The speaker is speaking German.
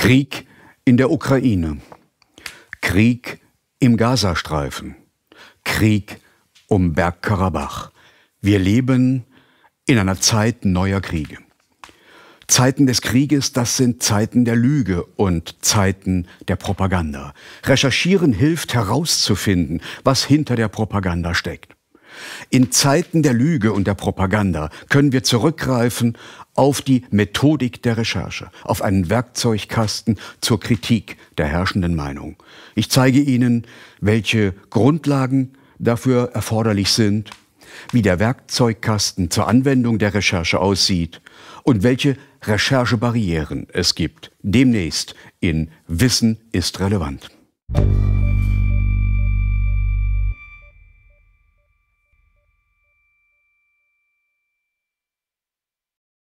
Krieg in der Ukraine, Krieg im Gazastreifen, Krieg um Bergkarabach. Wir leben in einer Zeit neuer Kriege. Zeiten des Krieges, das sind Zeiten der Lüge und Zeiten der Propaganda. Recherchieren hilft herauszufinden, was hinter der Propaganda steckt. In Zeiten der Lüge und der Propaganda können wir zurückgreifen auf die Methodik der Recherche, auf einen Werkzeugkasten zur Kritik der herrschenden Meinung. Ich zeige Ihnen, welche Grundlagen dafür erforderlich sind, wie der Werkzeugkasten zur Anwendung der Recherche aussieht und welche Recherchebarrieren es gibt. Demnächst in Wissen ist relevant.